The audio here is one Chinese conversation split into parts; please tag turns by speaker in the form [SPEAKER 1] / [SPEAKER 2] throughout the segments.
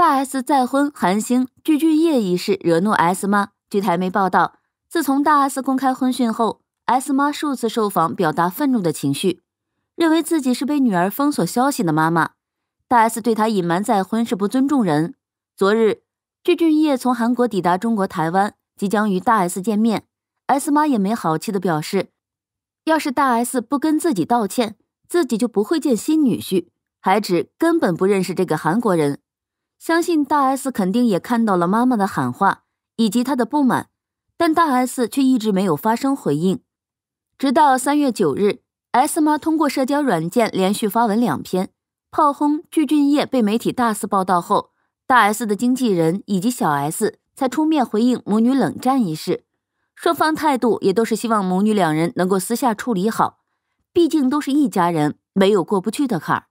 [SPEAKER 1] 大 S 再婚，韩星具俊晔一事惹怒 S 妈。据台媒报道，自从大 S 公开婚讯后，S 妈数次受访表达愤怒的情绪，认为自己是被女儿封锁消息的妈妈。大 S 对她隐瞒再婚是不尊重人。昨日，具俊晔从韩国抵达中国台湾，即将与大 S 见面。S 妈也没好气地表示，要是大 S 不跟自己道歉，自己就不会见新女婿，还指根本不认识这个韩国人。相信大 S 肯定也看到了妈妈的喊话以及她的不满，但大 S 却一直没有发声回应。直到三月九日，S 妈通过社交软件连续发文两篇炮轰具俊晔被媒体大肆报道后，大 S 的经纪人以及小 S 才出面回应母女冷战一事。双方态度也都是希望母女两人能够私下处理好，毕竟都是一家人，没有过不去的坎儿。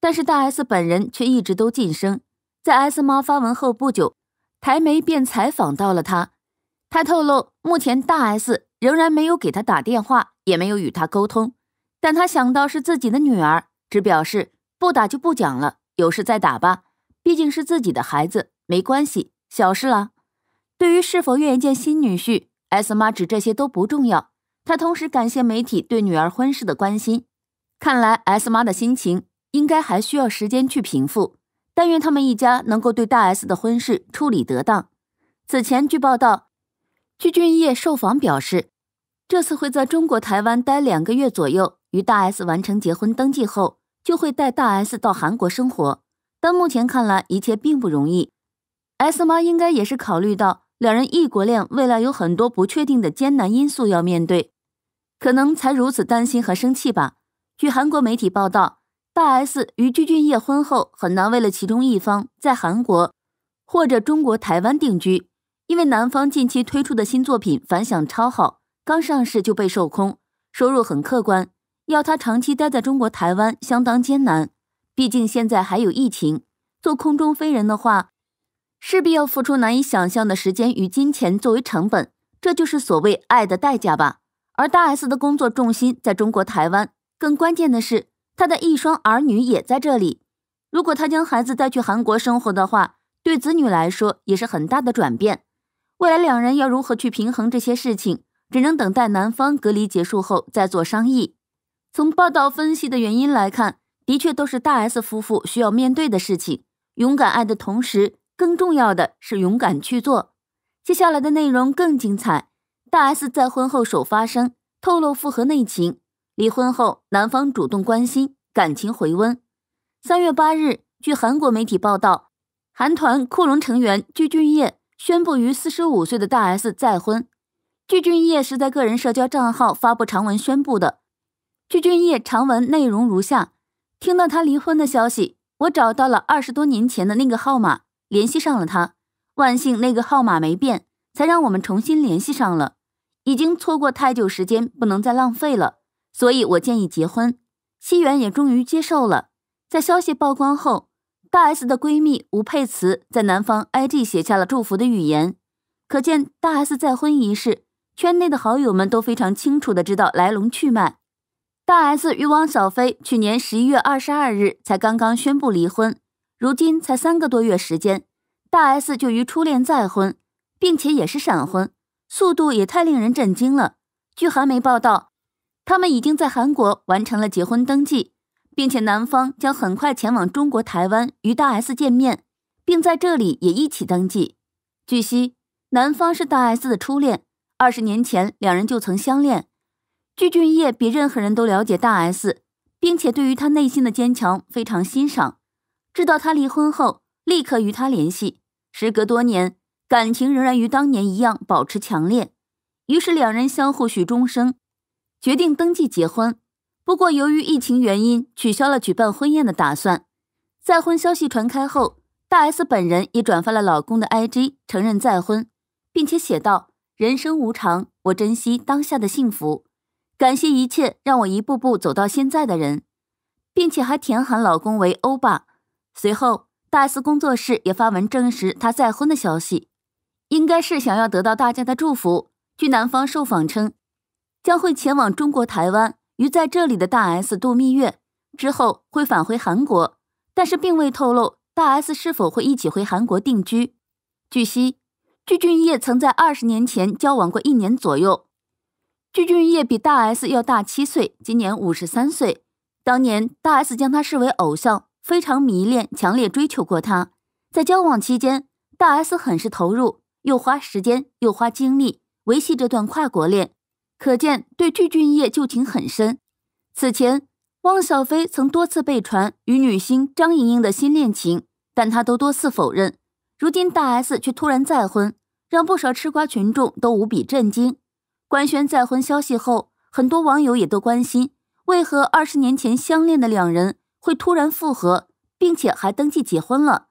[SPEAKER 1] 但是大 S 本人却一直都晋升。在 S 妈发文后不久，台媒便采访到了他。他透露，目前大 S 仍然没有给他打电话，也没有与他沟通。但他想到是自己的女儿，只表示不打就不讲了，有事再打吧，毕竟是自己的孩子，没关系，小事了。对于是否愿意见新女婿，S 妈指这些都不重要。她同时感谢媒体对女儿婚事的关心。看来 S 妈的心情应该还需要时间去平复。但愿他们一家能够对大 S 的婚事处理得当。此前，据报道，具俊晔受访表示，这次会在中国台湾待两个月左右，与大 S 完成结婚登记后，就会带大 S 到韩国生活。但目前看来，一切并不容易。S 妈应该也是考虑到两人异国恋未来有很多不确定的艰难因素要面对，可能才如此担心和生气吧。据韩国媒体报道。大 S 与具俊晔婚后很难为了其中一方在韩国或者中国台湾定居，因为男方近期推出的新作品反响超好，刚上市就被售空，收入很可观。要他长期待在中国台湾相当艰难，毕竟现在还有疫情。做空中飞人的话，势必要付出难以想象的时间与金钱作为成本，这就是所谓爱的代价吧。而大 S 的工作重心在中国台湾，更关键的是。他的一双儿女也在这里。如果他将孩子带去韩国生活的话，对子女来说也是很大的转变。未来两人要如何去平衡这些事情，只能等待男方隔离结束后再做商议。从报道分析的原因来看，的确都是大 S 夫妇需要面对的事情。勇敢爱的同时，更重要的是勇敢去做。接下来的内容更精彩。大 S 在婚后首发声，透露复合内情。离婚后，男方主动关心，感情回温。三月八日，据韩国媒体报道，韩团酷龙成员具俊晔宣布与四十五岁的大 S 再婚。具俊晔是在个人社交账号发布长文宣布的。具俊晔长文内容如下：听到他离婚的消息，我找到了二十多年前的那个号码，联系上了他。万幸那个号码没变，才让我们重新联系上了。已经错过太久时间，不能再浪费了。所以我建议结婚，西元也终于接受了。在消息曝光后，大 S 的闺蜜吴佩慈在男方 IG 写下了祝福的语言，可见大 S 再婚一事，圈内的好友们都非常清楚的知道来龙去脉。大 S 与汪小菲去年十一月二十二日才刚刚宣布离婚，如今才三个多月时间，大 S 就与初恋再婚，并且也是闪婚，速度也太令人震惊了。据韩媒报道。他们已经在韩国完成了结婚登记，并且男方将很快前往中国台湾与大 S 见面，并在这里也一起登记。据悉，男方是大 S 的初恋，二十年前两人就曾相恋。具俊晔比任何人都了解大 S，并且对于他内心的坚强非常欣赏。知道他离婚后，立刻与他联系。时隔多年，感情仍然与当年一样保持强烈，于是两人相互许终生。决定登记结婚，不过由于疫情原因，取消了举办婚宴的打算。再婚消息传开后，大 S 本人也转发了老公的 IG，承认再婚，并且写道：“人生无常，我珍惜当下的幸福，感谢一切让我一步步走到现在的人。”并且还填喊老公为欧巴。随后，大 S 工作室也发文证实她再婚的消息，应该是想要得到大家的祝福。据男方受访称。将会前往中国台湾与在这里的大 S 度蜜月，之后会返回韩国，但是并未透露大 S 是否会一起回韩国定居。据悉，具俊晔曾在二十年前交往过一年左右。具俊晔比大 S 要大七岁，今年五十三岁。当年大 S 将他视为偶像，非常迷恋，强烈追求过他。在交往期间，大 S 很是投入，又花时间又花精力维系这段跨国恋。可见对具俊晔旧情很深。此前，汪小菲曾多次被传与女星张莹莹的新恋情，但他都多次否认。如今大 S 却突然再婚，让不少吃瓜群众都无比震惊。官宣再婚消息后，很多网友也都关心，为何二十年前相恋的两人会突然复合，并且还登记结婚了？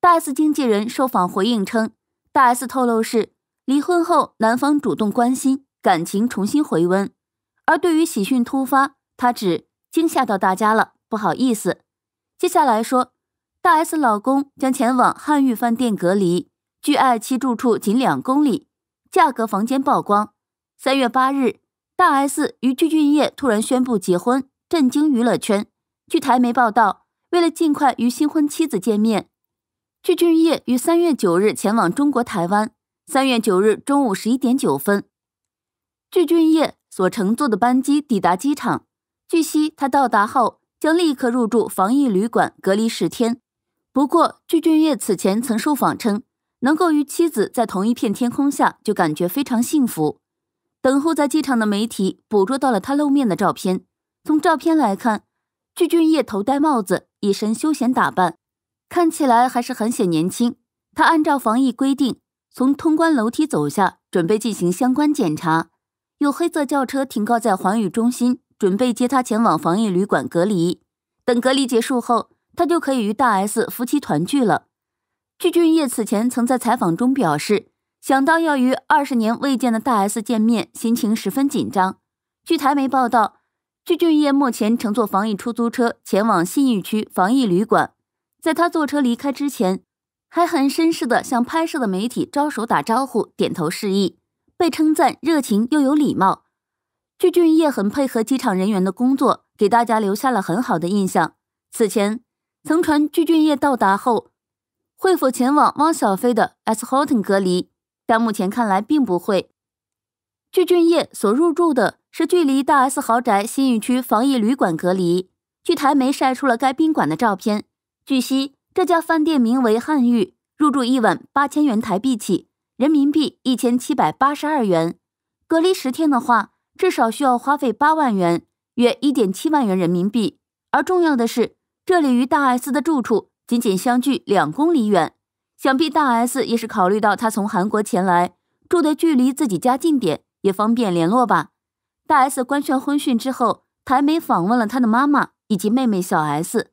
[SPEAKER 1] 大 S 经纪人受访回应称，大 S 透露是离婚后男方主动关心。感情重新回温，而对于喜讯突发，他只惊吓到大家了，不好意思。接下来说，大 S 老公将前往汉峪饭店隔离，距爱妻住处仅两公里，价格房间曝光。三月八日，大 S 与具俊晔突然宣布结婚，震惊娱乐圈。据台媒报道，为了尽快与新婚妻子见面，具俊晔于三月九日前往中国台湾。三月九日中午十一点九分。具俊晔所乘坐的班机抵达机场。据悉，他到达后将立刻入住防疫旅馆隔离十天。不过，具俊晔此前曾受访称，能够与妻子在同一片天空下，就感觉非常幸福。等候在机场的媒体捕捉到了他露面的照片。从照片来看，具俊晔头戴帽子，一身休闲打扮，看起来还是很显年轻。他按照防疫规定，从通关楼梯走下，准备进行相关检查。有黑色轿车停靠在环宇中心，准备接他前往防疫旅馆隔离。等隔离结束后，他就可以与大 S 夫妻团聚了。具俊晔此前曾在采访中表示，想到要与二十年未见的大 S 见面，心情十分紧张。据台媒报道，具俊晔目前乘坐防疫出租车前往信义区防疫旅馆。在他坐车离开之前，还很绅士地向拍摄的媒体招手打招呼，点头示意。被称赞热情又有礼貌，具俊晔很配合机场人员的工作，给大家留下了很好的印象。此前曾传具俊晔到达后会否前往汪小菲的 S Hotel 隔离，但目前看来并不会。具俊晔所入住的是距离大 S 豪宅新北区防疫旅馆隔离，据台媒晒出了该宾馆的照片。据悉，这家饭店名为汉玉，入住一晚八千元台币起。人民币一千七百八十二元，隔离十天的话，至少需要花费八万元，约一点七万元人民币。而重要的是，这里与大 S 的住处仅仅相距两公里远，想必大 S 也是考虑到他从韩国前来，住的距离自己家近点，也方便联络吧。大 S 官宣婚讯之后，台媒访问了他的妈妈以及妹妹小 S。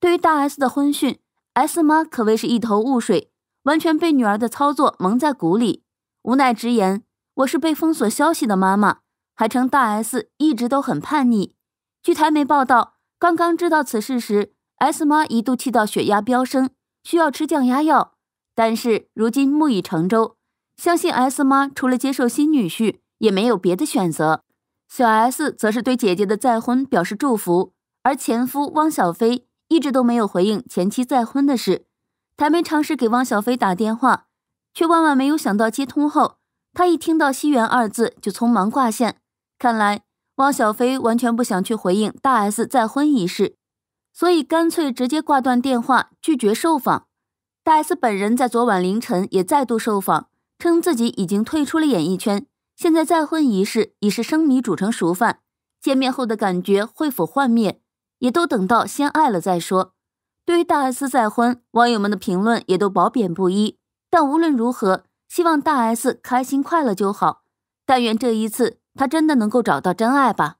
[SPEAKER 1] 对于大 S 的婚讯，S 妈可谓是一头雾水。完全被女儿的操作蒙在鼓里，无奈直言我是被封锁消息的妈妈，还称大 S 一直都很叛逆。据台媒报道，刚刚知道此事时，S 妈一度气到血压飙升，需要吃降压药。但是如今木已成舟，相信 S 妈除了接受新女婿，也没有别的选择。小 S 则是对姐姐的再婚表示祝福，而前夫汪小菲一直都没有回应前妻再婚的事。还没尝试给汪小菲打电话，却万万没有想到接通后，他一听到“西园”二字就匆忙挂线。看来汪小菲完全不想去回应大 S 再婚一事，所以干脆直接挂断电话，拒绝受访。大 S 本人在昨晚凌晨也再度受访，称自己已经退出了演艺圈，现在再婚仪式已是生米煮成熟饭，见面后的感觉会否幻灭，也都等到先爱了再说。对于大 S 再婚，网友们的评论也都褒贬不一。但无论如何，希望大 S 开心快乐就好。但愿这一次，她真的能够找到真爱吧。